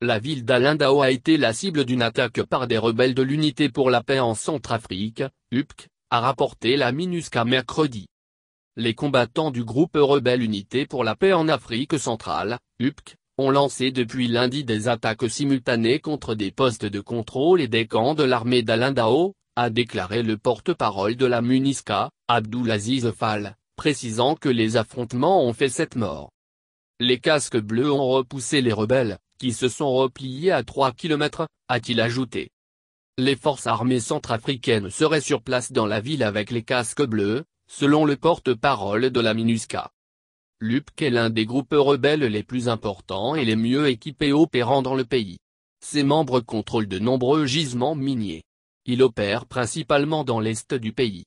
la ville d'Alindao a été la cible d'une attaque par des rebelles de l'Unité pour la paix en Centrafrique, UPC, a rapporté la MINUSCA mercredi. Les combattants du groupe rebelle Unité pour la paix en Afrique centrale, UPC, ont lancé depuis lundi des attaques simultanées contre des postes de contrôle et des camps de l'armée d'Alindao, a déclaré le porte-parole de la MUNISCA, Abdulaziz Fall, précisant que les affrontements ont fait sept morts. Les casques bleus ont repoussé les rebelles, qui se sont repliés à 3 km, a-t-il ajouté. Les forces armées centrafricaines seraient sur place dans la ville avec les casques bleus, selon le porte-parole de la MINUSCA. L'UPC est l'un des groupes rebelles les plus importants et les mieux équipés opérant dans le pays. Ses membres contrôlent de nombreux gisements miniers. Il opère principalement dans l'est du pays.